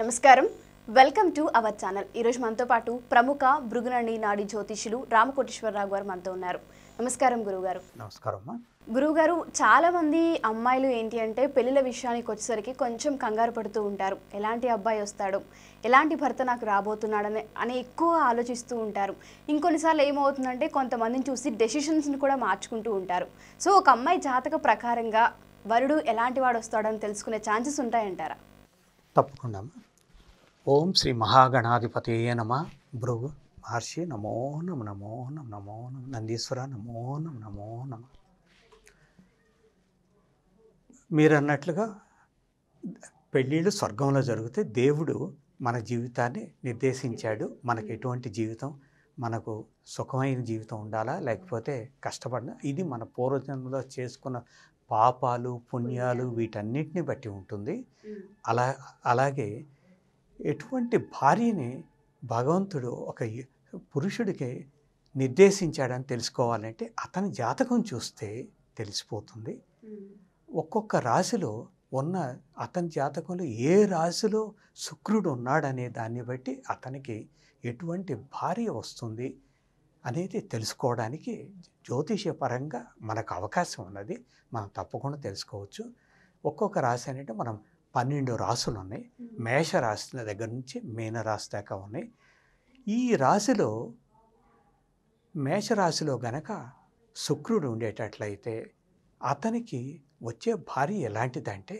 నమస్కారం welcome to our channel ఈరోజు మనతో పాటు ప్రముఖ భృగునండి నాడి జ్యోతిషులు రామకోటేశ్వరరావు గారు మనతో ఉన్నారు నమస్కారం గురుగారు నమస్కారం చాలా చాలామంది అమ్మాయిలు ఏంటి అంటే పెళ్ళిళ్ళ విషయానికి వచ్చేసరికి కొంచెం కంగారు పడుతూ ఉంటారు ఎలాంటి అబ్బాయి వస్తాడు ఎలాంటి భర్త నాకు రాబోతున్నాడని అని ఎక్కువ ఆలోచిస్తూ ఉంటారు ఇంకొన్నిసార్లు ఏమవుతుందంటే కొంతమందిని చూసి డెసిషన్స్ని కూడా మార్చుకుంటూ ఉంటారు సో ఒక అమ్మాయి జాతక ప్రకారంగా వరుడు ఎలాంటి వాడు వస్తాడని తెలుసుకునే ఛాన్సెస్ ఉంటాయంటారా తప్పకుండా ఓం శ్రీ మహాగణాధిపతి నమ భృగు మహర్షి నమో నమ నమో నమ నమో నమ నందీశ్వర నమో నమ నమో నమ మీరు అన్నట్లుగా పెళ్ళిళ్ళు స్వర్గంలో జరిగితే దేవుడు మన జీవితాన్ని నిర్దేశించాడు మనకు ఎటువంటి జీవితం మనకు సుఖమైన జీవితం ఉండాలా లేకపోతే కష్టపడిన ఇది మన పూర్వజన్మలో చేసుకున్న పాపాలు పుణ్యాలు వీటన్నిటిని బట్టి ఉంటుంది అలా అలాగే ఎటువంటి భార్యని భగవంతుడు ఒక పురుషుడికి నిర్దేశించాడని తెలుసుకోవాలంటే అతని జాతకం చూస్తే తెలిసిపోతుంది ఒక్కొక్క రాశిలో ఉన్న అతని జాతకంలో ఏ రాశిలో శుక్రుడు ఉన్నాడనే దాన్ని బట్టి అతనికి ఎటువంటి భార్య వస్తుంది అనేది తెలుసుకోవడానికి జ్యోతిషపరంగా మనకు అవకాశం ఉన్నది మనం తప్పకుండా తెలుసుకోవచ్చు ఒక్కొక్క రాశి అంటే మనం పన్నెండు రాసులు ఉన్నాయి మేషరాశుల దగ్గర నుంచి మీనరాశి దాకా ఉన్నాయి ఈ రాశిలో మేషరాశిలో గనక శుక్రుడు ఉండేటట్లయితే అతనికి వచ్చే భార్య ఎలాంటిదంటే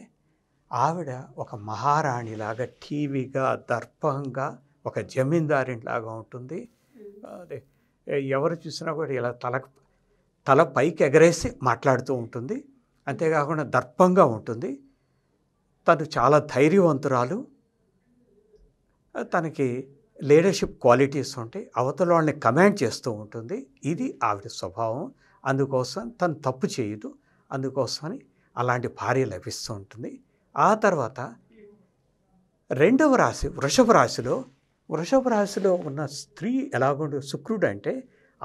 ఆవిడ ఒక మహారాణిలాగా టీవీగా దర్పంగా ఒక జమీందారిలాగా ఉంటుంది అదే ఎవరు చూసినా కూడా ఇలా తల తల పైకి ఎగరేసి మాట్లాడుతూ ఉంటుంది అంతేకాకుండా దర్పంగా ఉంటుంది తను చాలా ధైర్యవంతురాలు తనకి లీడర్షిప్ క్వాలిటీస్ ఉంటాయి అవతల వాళ్ళని కమాండ్ చేస్తూ ఉంటుంది ఇది ఆవిడ స్వభావం అందుకోసం తను తప్పు చేయదు అందుకోసమని అలాంటి భార్య లభిస్తూ ఉంటుంది ఆ తర్వాత రెండవ రాశి వృషభ రాశిలో వృషభ రాశిలో ఉన్న స్త్రీ ఎలాగుండు శుక్రుడు అంటే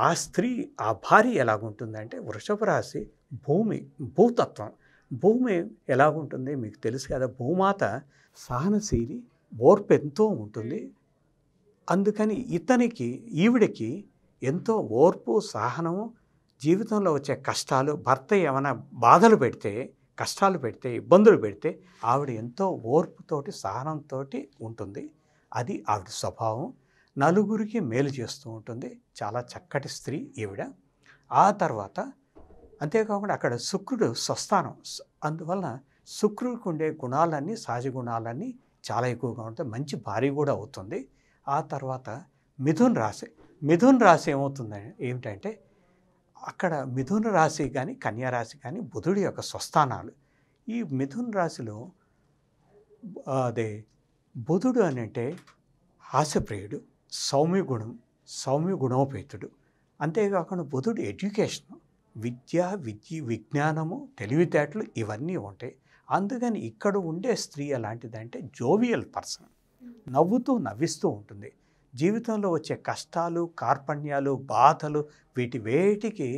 ఆ స్త్రీ ఆ భార్య ఎలాగుంటుందంటే వృషభ రాశి భూమి భూతత్వం భూమి ఎలా ఉంటుంది మీకు తెలుసు కదా భూమాత సహనశీలి ఓర్పు ఎంతో ఉంటుంది అందుకని ఇతనికి ఈవిడికి ఎంతో ఓర్పు సహనము జీవితంలో వచ్చే కష్టాలు భర్త ఏమైనా బాధలు పెడితే కష్టాలు పెడితే ఇబ్బందులు పెడితే ఆవిడ ఎంతో ఓర్పుతోటి సహనంతో ఉంటుంది అది ఆవిడ స్వభావం నలుగురికి మేలు చేస్తూ ఉంటుంది చాలా చక్కటి స్త్రీ ఈవిడ ఆ తర్వాత అంతేకాకుండా అక్కడ శుక్రుడు స్వస్థానం అందువల్ల శుక్రుడికి ఉండే గుణాలన్నీ సహజ గుణాలన్నీ చాలా ఎక్కువగా ఉంటాయి మంచి భారీ కూడా అవుతుంది ఆ తర్వాత మిథున్ రాశి మిథున్ రాశి ఏమవుతుంది ఏమిటంటే అక్కడ మిథున రాశి కానీ కన్యారాశి కానీ బుధుడి యొక్క స్వస్థానాలు ఈ మిథున్ రాశిలో అదే బుధుడు అని అంటే హాస్యప్రియుడు సౌమ్య గుణం సౌమ్య గుణోపేతుడు అంతేకాకుండా బుధుడు ఎడ్యుకేషన్ విద్య విద్య విజ్ఞానము తెలివితేటలు ఇవన్నీ ఉంటాయి అందుకని ఇక్కడ ఉండే స్త్రీ ఎలాంటిదంటే జోవియల్ పర్సన్ నవ్వుతూ నవ్విస్తూ ఉంటుంది జీవితంలో వచ్చే కష్టాలు కార్పణ్యాలు బాధలు వీటి వేటికి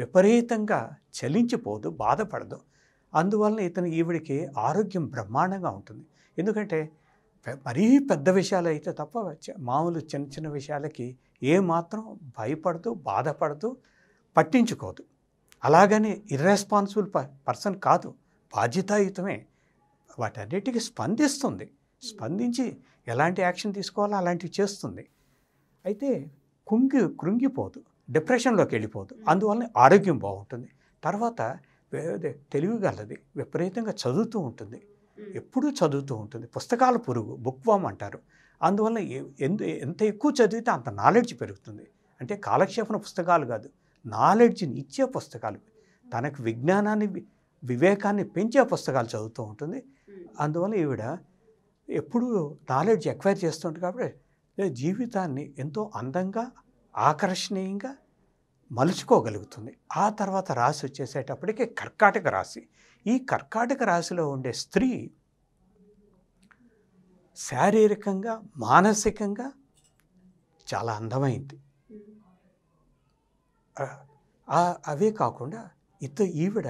విపరీతంగా చలించిపోదు బాధపడదు అందువలన ఇతను ఈవిడికి ఆరోగ్యం బ్రహ్మాండంగా ఉంటుంది ఎందుకంటే మరీ పెద్ద విషయాలు అయితే తప్ప మామూలు చిన్న చిన్న విషయాలకి ఏమాత్రం భయపడదు బాధపడదు పట్టించుకోదు అలాగని ఇర్రెస్పాన్సిబుల్ పర్సన్ కాదు బాధ్యతాయుతమే వాటన్నిటికీ స్పందిస్తుంది స్పందించి ఎలాంటి యాక్షన్ తీసుకోవాలో అలాంటివి చేస్తుంది అయితే కుంగి కృంగిపోదు డిప్రెషన్లోకి వెళ్ళిపోదు అందువల్ల ఆరోగ్యం బాగుంటుంది తర్వాత తెలివిగలది విపరీతంగా చదువుతూ ఉంటుంది ఎప్పుడూ చదువుతూ ఉంటుంది పుస్తకాల పురుగు బుక్ వామ్ అంటారు అందువల్ల ఎంత ఎక్కువ చదివితే అంత నాలెడ్జ్ పెరుగుతుంది అంటే కాలక్షేపణ పుస్తకాలు కాదు నాలెడ్జ్ని ఇచ్చే పుస్తకాలు తనకు విజ్ఞానాన్ని వివేకాన్ని పెంచే పుస్తకాలు చదువుతూ ఉంటుంది అందువల్ల ఈవిడ ఎప్పుడూ నాలెడ్జ్ ఎక్వైర్ చేస్తుంటుంది కాబట్టి జీవితాన్ని ఎంతో అందంగా ఆకర్షణీయంగా మలుచుకోగలుగుతుంది ఆ తర్వాత రాశి వచ్చేసేటప్పటికే కర్కాటక రాశి ఈ కర్కాటక రాశిలో ఉండే స్త్రీ శారీరకంగా మానసికంగా చాలా అందమైంది అవే కాకుండా ఇత ఈవిడ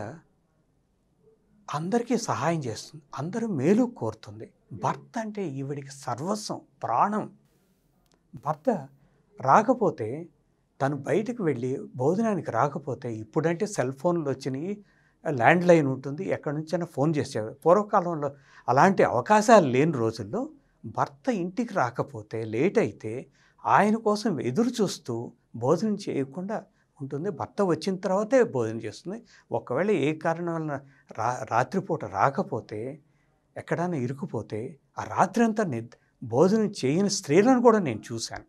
అందరికీ సహాయం చేస్తుంది అందరూ మేలు కోరుతుంది భర్త అంటే ఈవిడికి సర్వస్వం ప్రాణం భర్త రాకపోతే తను బయటకు వెళ్ళి భోజనానికి రాకపోతే ఇప్పుడంటే సెల్ ఫోన్లు వచ్చినాయి ల్యాండ్ లైన్ ఉంటుంది ఎక్కడి నుంచైనా ఫోన్ చేసేవారు పూర్వకాలంలో అలాంటి అవకాశాలు లేని రోజుల్లో భర్త ఇంటికి రాకపోతే లేట్ అయితే ఆయన కోసం ఎదురు చూస్తూ భోజనం చేయకుండా ఉంటుంది భర్త వచ్చిన తర్వాతే భోజనం చేస్తుంది ఒకవేళ ఏ కారణం వలన రా రాత్రిపూట రాకపోతే ఎక్కడైనా ఇరుకుపోతే ఆ రాత్రి అంతా భోజనం చేయని స్త్రీలను కూడా నేను చూశాను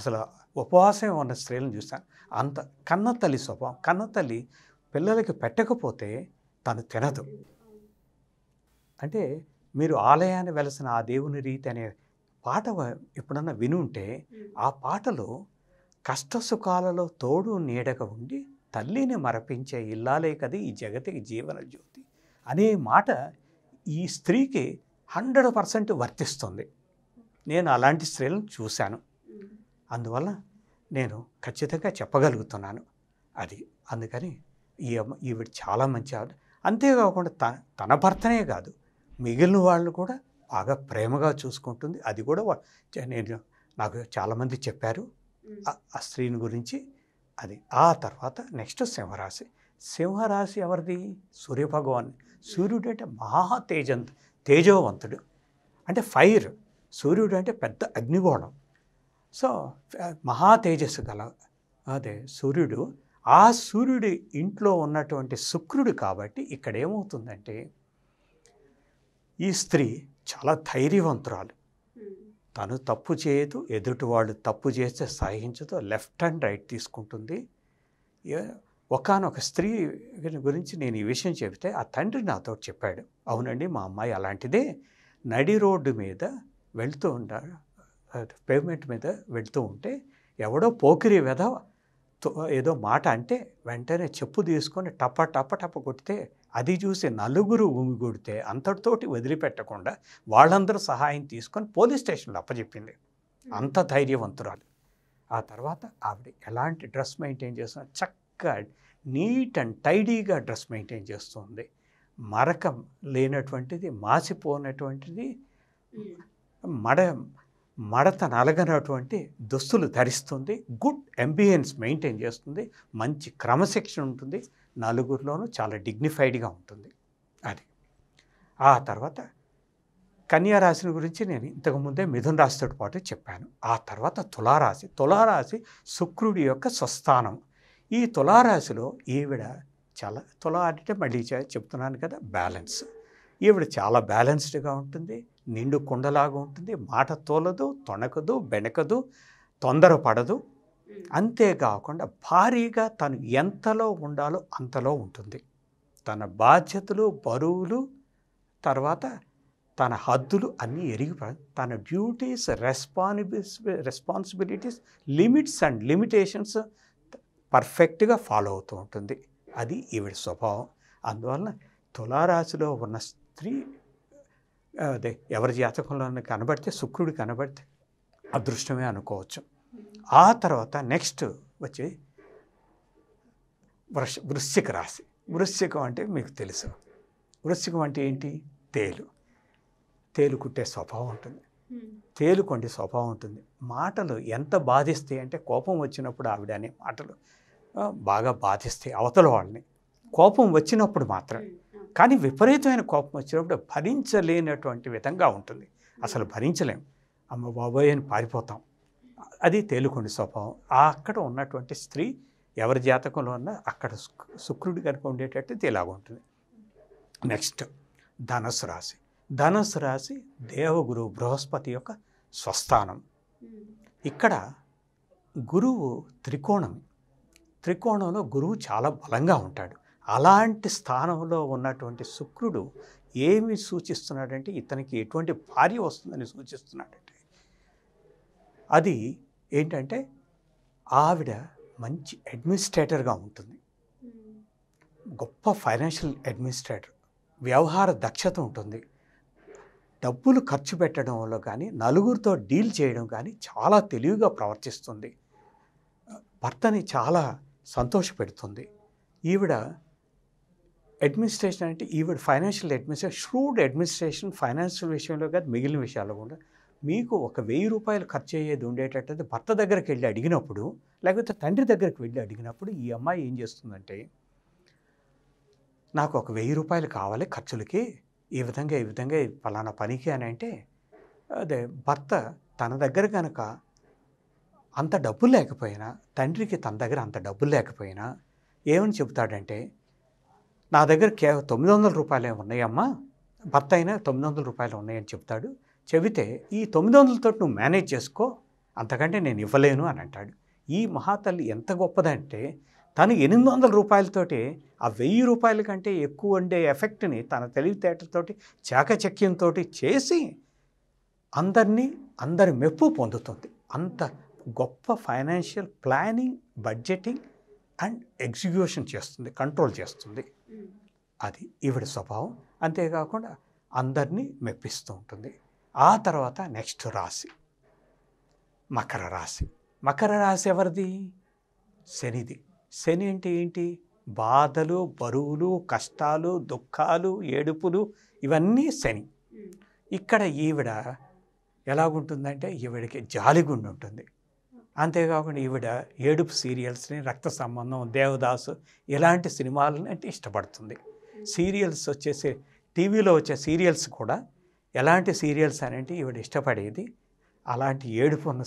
అసలు ఉపవాసం ఉన్న స్త్రీలను చూశాను అంత కన్న తల్లి స్వభావం కన్న తల్లి పిల్లలకి పెట్టకపోతే తను తినదు అంటే మీరు ఆలయాన్ని వెలసిన ఆ దేవుని రీతి అనే పాట ఎప్పుడన్నా వినుంటే ఆ పాటలో కష్టసుఖాలలో తోడు నీడగా ఉండి తల్లిని మరపించే ఇల్లాలే కదా ఈ జగతికి జీవన జ్యోతి అనే మాట ఈ స్త్రీకి హండ్రెడ్ పర్సెంట్ వర్తిస్తుంది నేను అలాంటి స్త్రీలను చూశాను అందువల్ల నేను ఖచ్చితంగా చెప్పగలుగుతున్నాను అది అందుకని ఈ ఈవిడ చాలా మంచి ఆవిడ అంతేకాకుండా తన తన భర్తనే కాదు మిగిలిన వాళ్ళు కూడా బాగా ప్రేమగా చూసుకుంటుంది అది కూడా నేను నాకు చాలామంది చెప్పారు ఆ స్త్రీని గురించి అది ఆ తర్వాత నెక్స్ట్ సింహరాశి సింహరాశి ఎవరిది సూర్యభగవాన్ సూర్యుడు అంటే మహాతేజం తేజవంతుడు అంటే ఫైర్ సూర్యుడు అంటే పెద్ద అగ్నిగోళం సో మహా తేజస్సు గల అదే సూర్యుడు ఆ సూర్యుడి ఇంట్లో ఉన్నటువంటి శుక్రుడు కాబట్టి ఇక్కడ ఏమవుతుందంటే ఈ స్త్రీ చాలా ధైర్యవంతురాలు తను తప్పు చేయదు ఎదుటి వాళ్ళు తప్పు చేస్తే సహించదు లెఫ్ట్ అండ్ రైట్ తీసుకుంటుంది ఒకనొక స్త్రీ గురించి నేను ఈ విషయం చెబితే ఆ తండ్రి నాతో చెప్పాడు అవునండి మా అమ్మాయి అలాంటిదే నడి రోడ్డు మీద వెళ్తూ ఉంటాడు పేమెంట్ మీద వెళ్తూ ఉంటే ఎవడో పోకిరి వెధ ఏదో మాట అంటే వెంటనే చెప్పు తీసుకొని టప టప టప కొడితే అది చూసి నలుగురు ఉమిగూడితే అంతటితోటి వదిలిపెట్టకుండా వాళ్ళందరూ సహాయం తీసుకొని పోలీస్ స్టేషన్లో అప్పచెప్పింది అంత ధైర్యవంతురాలు ఆ తర్వాత ఆవిడ ఎలాంటి డ్రెస్ మెయింటైన్ చేస్తున్నా చక్కగా నీట్ అండ్ టైడీగా డ్రెస్ మెయింటైన్ చేస్తుంది మరక లేనటువంటిది మాసిపోనటువంటిది మడ మడత నలగనటువంటి దుస్తులు ధరిస్తుంది గుడ్ అంబియన్స్ మెయింటైన్ చేస్తుంది మంచి క్రమశిక్షణ ఉంటుంది నలుగురిలోనూ చాలా డిగ్నిఫైడ్గా ఉంటుంది అది ఆ తర్వాత కన్యా రాశిని గురించి నేను ఇంతకుముందే మిథున రాశితో పాటు చెప్పాను ఆ తర్వాత తులారాశి తులారాశి శుక్రుడి యొక్క స్వస్థానం ఈ తులారాశిలో ఈవిడ చాలా తులా అంటే మళ్ళీ చెప్తున్నాను కదా బ్యాలెన్స్ ఈవిడ చాలా బ్యాలెన్స్డ్గా ఉంటుంది నిండు కుండలాగా ఉంటుంది మాట తోలదు తొణకదు బెనకదు తొందరపడదు అంతేకాకుండా భారీగా తను ఎంతలో ఉండాలో అంతలో ఉంటుంది తన బాధ్యతలు బరువులు తర్వాత తన హద్దులు అన్నీ ఎరిగిపోయి తన డ్యూటీస్ రెస్పాన్బి రెస్పాన్సిబిలిటీస్ లిమిట్స్ అండ్ లిమిటేషన్స్ పర్ఫెక్ట్గా ఫాలో అవుతూ ఉంటుంది అది ఈవిడ స్వభావం అందువలన తులారాశిలో ఉన్న స్త్రీ అదే ఎవరి జాతకంలో కనబడితే శుక్రుడు కనబడితే అదృష్టమే అనుకోవచ్చు ఆ తర్వాత నెక్స్ట్ వచ్చి వృష వృశ్చిక రాశి వృశ్చికం అంటే మీకు తెలుసు వృశ్చికం అంటే ఏంటి తేలు తేలు కుట్టే స్వభావం ఉంటుంది hmm. తేలు కొండి స్వభావం ఉంటుంది మాటలు ఎంత బాధిస్తాయి అంటే కోపం వచ్చినప్పుడు ఆవిడ అనే మాటలు బాగా బాధిస్తాయి అవతల వాళ్ళని కోపం వచ్చినప్పుడు మాత్రం hmm. hmm. కానీ విపరీతమైన కోపం వచ్చినప్పుడు భరించలేనటువంటి విధంగా ఉంటుంది అసలు భరించలేము అమ్మ బాబోయ్ అని పారిపోతాం అది తేలుకొని స్వభావం అక్కడ ఉన్నటువంటి స్త్రీ ఎవరి జాతకంలో ఉన్నా అక్కడ శుక్రుడు కనుక ఉండేటట్టు ఉంటుంది నెక్స్ట్ ధనుసు రాశి ధనుసు రాశి దేవగురు బృహస్పతి యొక్క స్వస్థానం ఇక్కడ గురువు త్రికోణం త్రికోణంలో గురువు చాలా బలంగా ఉంటాడు అలాంటి స్థానంలో ఉన్నటువంటి శుక్రుడు ఏమి సూచిస్తున్నాడంటే ఇతనికి ఎటువంటి భార్య వస్తుందని సూచిస్తున్నాడు అది ఏంటంటే ఆవిడ మంచి అడ్మినిస్ట్రేటర్గా ఉంటుంది గొప్ప ఫైనాన్షియల్ అడ్మినిస్ట్రేటర్ వ్యవహార దక్షత ఉంటుంది డబ్బులు ఖర్చు పెట్టడంలో కానీ నలుగురితో డీల్ చేయడం కానీ చాలా తెలివిగా ప్రవర్తిస్తుంది భర్తని చాలా సంతోషపెడుతుంది ఈవిడ అడ్మినిస్ట్రేషన్ అంటే ఈవిడ financial administration shrewd administration financial విషయంలో కాదు మిగిలిన విషయాల్లో కూడా మీకు ఒక వెయ్యి రూపాయలు ఖర్చు అయ్యేది ఉండేటట్టు భర్త దగ్గరికి వెళ్ళి అడిగినప్పుడు లేకపోతే తండ్రి దగ్గరికి వెళ్ళి అడిగినప్పుడు ఈ అమ్మాయి ఏం చేస్తుందంటే నాకు ఒక వెయ్యి రూపాయలు కావాలి ఖర్చులకి ఈ విధంగా ఈ విధంగా ఫలానా పనికి అని అంటే అదే భర్త తన దగ్గర కనుక అంత డబ్బులు లేకపోయినా తండ్రికి తన దగ్గర అంత డబ్బులు లేకపోయినా ఏమని చెబుతాడంటే నా దగ్గర కేవలం తొమ్మిది వందల రూపాయలే ఉన్నాయమ్మా భర్త అయినా తొమ్మిది వందల రూపాయలు ఉన్నాయని చెప్తాడు చెబితే ఈ తొమ్మిది వందలతో నువ్వు మేనేజ్ చేసుకో అంతకంటే నేను ఇవ్వలేను అని అంటాడు ఈ మహాతల్లి ఎంత గొప్పదంటే తను ఎనిమిది వందల రూపాయలతోటి ఆ వెయ్యి రూపాయల కంటే ఎక్కువ ఉండే ఎఫెక్ట్ని తన తెలివితేటలతోటి చాకచక్యంతో చేసి అందరినీ అందరి మెప్పు పొందుతుంది అంత గొప్ప financial planning budgeting and execution చేస్తుంది కంట్రోల్ చేస్తుంది అది ఈవిడ స్వభావం అంతేకాకుండా అందరినీ మెప్పిస్తూ ఉంటుంది ఆ తర్వాత నెక్స్ట్ రాశి మకర రాశి మకర రాశి ఎవరిది శనిది శని అంటే ఏంటి బాధలు బరువులు కష్టాలు దుఃఖాలు ఏడుపులు ఇవన్నీ శని ఇక్కడ ఈవిడ ఎలాగుంటుందంటే ఈవిడకి జాలిగుండు ఉంటుంది అంతేకాకుండా ఈవిడ ఏడుపు సీరియల్స్ని రక్త సంబంధం దేవదాసు ఇలాంటి సినిమాలని అంటే ఇష్టపడుతుంది సీరియల్స్ వచ్చేసి టీవీలో వచ్చే సీరియల్స్ కూడా ఎలాంటి సీరియల్స్ అనేవి ఈవిడ ఇష్టపడేది అలాంటి ఏడుపు ఉన్న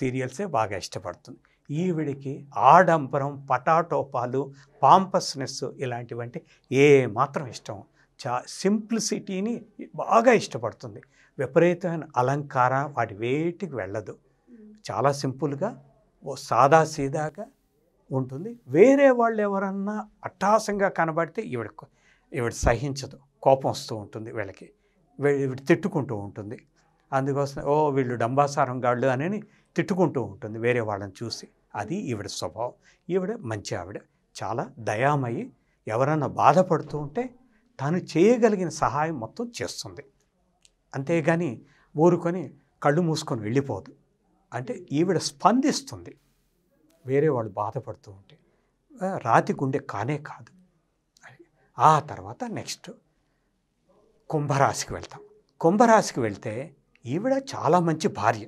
సీరియల్సే బాగా ఇష్టపడుతుంది ఈవిడికి ఆడంబరం పటాటోపాలు పాంపస్నెస్ ఇలాంటివంటి ఏ మాత్రం ఇష్టం చా సింప్లిసిటీని బాగా ఇష్టపడుతుంది విపరీతమైన అలంకార వాటి వేటికి వెళ్ళదు చాలా సింపుల్గా ఓ సాదా సీదాగా ఉంటుంది వేరే వాళ్ళు ఎవరన్నా అట్టాసంగా కనబడితే ఈవిడ ఈవిడ సహించదు కోపం వస్తూ ఉంటుంది వీళ్ళకి తిట్టుకుంటూ ఉంటుంది అందుకోసం ఓ వీళ్ళు డంబాసారం గాళ్ళు అని తిట్టుకుంటూ ఉంటుంది వేరే వాళ్ళని చూసి అది ఈవిడ స్వభావం ఈవిడ మంచి ఆవిడ చాలా దయామయ్యి ఎవరన్నా బాధపడుతూ ఉంటే తను చేయగలిగిన సహాయం మొత్తం చేస్తుంది అంతేగాని ఊరుకొని కళ్ళు మూసుకొని వెళ్ళిపోదు అంటే ఈవిడ స్పందిస్తుంది వేరే వాళ్ళు బాధపడుతూ ఉంటే రాతి గుండె కానే కాదు ఆ తర్వాత నెక్స్ట్ కుంభరాశికి వెళ్తాం కుంభరాశికి వెళ్తే ఈవిడ చాలా మంచి భార్య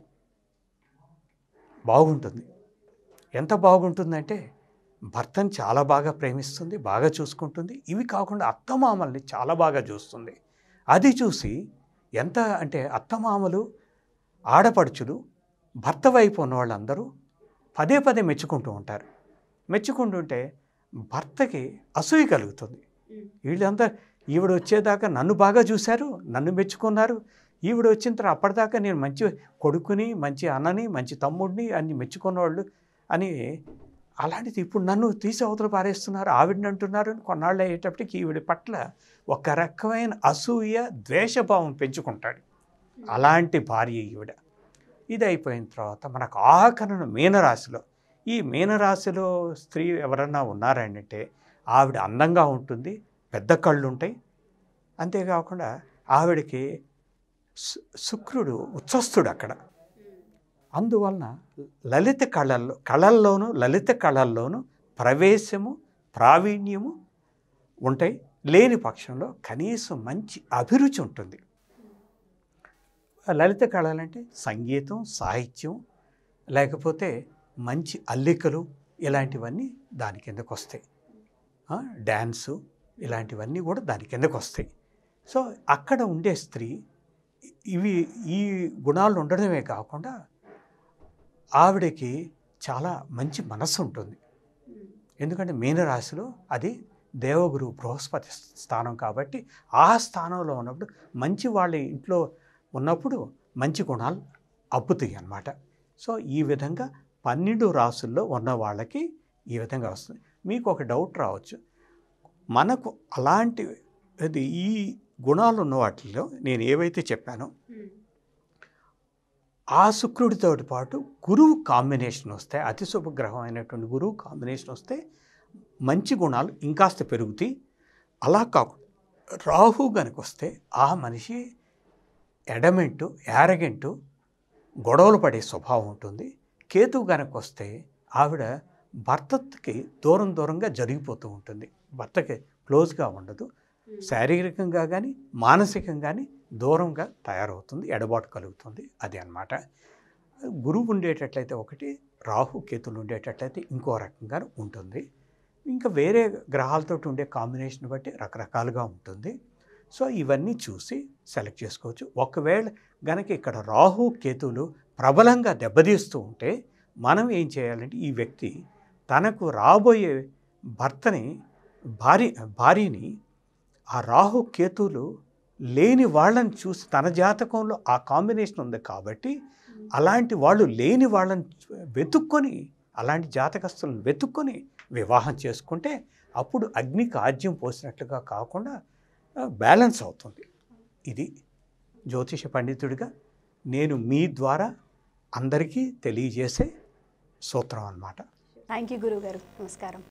బాగుంటుంది ఎంత బాగుంటుందంటే భర్తను చాలా బాగా ప్రేమిస్తుంది బాగా చూసుకుంటుంది ఇవి కాకుండా అత్తమామల్ని చాలా బాగా చూస్తుంది అది చూసి ఎంత అంటే అత్తమామలు ఆడపడుచులు భర్త వైపు ఉన్న వాళ్ళందరూ పదే పదే మెచ్చుకుంటూ ఉంటారు మెచ్చుకుంటుంటే భర్తకి అసూయ కలుగుతుంది వీళ్ళందరూ ఈవిడ వచ్చేదాకా నన్ను బాగా చూశారు నన్ను మెచ్చుకున్నారు ఈవిడ వచ్చిన తర్వాత అప్పటిదాకా నేను మంచి కొడుకుని మంచి అన్నని మంచి తమ్ముడిని అన్ని మెచ్చుకున్నవాళ్ళు అని అలాంటిది ఇప్పుడు నన్ను తీసి అవతల పారేస్తున్నారు ఆవిడని అంటున్నారు అని కొన్నాళ్ళు అయ్యేటప్పటికి ఈవిడ పట్ల ఒక రకమైన అసూయ ద్వేషభావం పెంచుకుంటాడు అలాంటి భార్య ఈవిడ ఇది అయిపోయిన తర్వాత మనకు ఆకరణ మీనరాశిలో ఈ మీనరాశిలో స్త్రీ ఎవరన్నా ఉన్నారంటే ఆవిడ అందంగా ఉంటుంది పెద్ద కళ్ళు ఉంటాయి అంతేకాకుండా ఆవిడకి శుక్రుడు ఉత్సస్తుడు అక్కడ అందువలన లలిత కళల్లో కళల్లోనూ లలిత కళల్లోనూ ప్రవేశము ప్రావీణ్యము ఉంటాయి లేని పక్షంలో కనీసం మంచి అభిరుచి ఉంటుంది లలిత కళలంటే సంగీతం సాహిత్యం లేకపోతే మంచి అల్లికలు ఇలాంటివన్నీ దాని కిందకు వస్తాయి డ్యాన్సు ఇలాంటివన్నీ కూడా దాని కిందకు వస్తాయి సో అక్కడ ఉండే స్త్రీ ఇవి ఈ గుణాలు ఉండడమే కాకుండా ఆవిడకి చాలా మంచి మనస్సు ఉంటుంది ఎందుకంటే మీనరాశిలో అది దేవగురు బృహస్పతి స్థానం కాబట్టి ఆ స్థానంలో ఉన్నప్పుడు మంచి వాళ్ళ ఇంట్లో ఉన్నప్పుడు మంచి గుణాలు అబ్బుతాయి అన్నమాట సో ఈ విధంగా పన్నెండు రాసుల్లో ఉన్న వాళ్ళకి ఈ విధంగా వస్తుంది మీకు ఒక డౌట్ రావచ్చు మనకు అలాంటి అది ఈ గుణాలు ఉన్న వాటిలో నేను ఏవైతే చెప్పానో ఆ శుక్రుడితో పాటు గురువు కాంబినేషన్ వస్తే అతి శుభగ్రహం అయినటువంటి గురువు కాంబినేషన్ వస్తే మంచి గుణాలు ఇంకాస్త పెరుగుతాయి అలా కాకుండా రాహు కనుక వస్తే ఆ మనిషి ఎడమెంటు యారగెంటు గొడవలు పడే స్వభావం ఉంటుంది కేతు కనుక వస్తే ఆవిడ భర్తకి దూరం దూరంగా జరిగిపోతూ ఉంటుంది భర్తకి క్లోజ్గా ఉండదు శారీరకంగా కానీ మానసికంగా కానీ దూరంగా తయారవుతుంది ఎడబాటు కలుగుతుంది అది అనమాట గురువు ఉండేటట్లయితే ఒకటి రాహు కేతులు ఉండేటట్లయితే ఇంకో రకంగా ఉంటుంది ఇంకా వేరే గ్రహాలతో ఉండే కాంబినేషన్ బట్టి రకరకాలుగా ఉంటుంది సో ఇవన్నీ చూసి సెలెక్ట్ చేసుకోవచ్చు ఒకవేళ గనక ఇక్కడ రాహు కేతులు ప్రబలంగా దెబ్బతీస్తూ ఉంటే మనం ఏం చేయాలంటే ఈ వ్యక్తి తనకు రాబోయే భర్తని భార్య భార్యని ఆ రాహు కేతువులు లేని వాళ్ళని చూసి తన జాతకంలో ఆ కాంబినేషన్ ఉంది కాబట్టి అలాంటి వాళ్ళు లేని వాళ్ళని వెతుక్కొని అలాంటి జాతకస్తులను వెతుక్కొని వివాహం చేసుకుంటే అప్పుడు అగ్నికి ఆజ్యం పోసినట్లుగా కాకుండా బ్యాలెన్స్ అవుతుంది ఇది జ్యోతిష పండితుడిగా నేను మీ ద్వారా అందరికీ తెలియజేసే సూత్రం అన్నమాట థ్యాంక్ యూ గురువుగారు నమస్కారం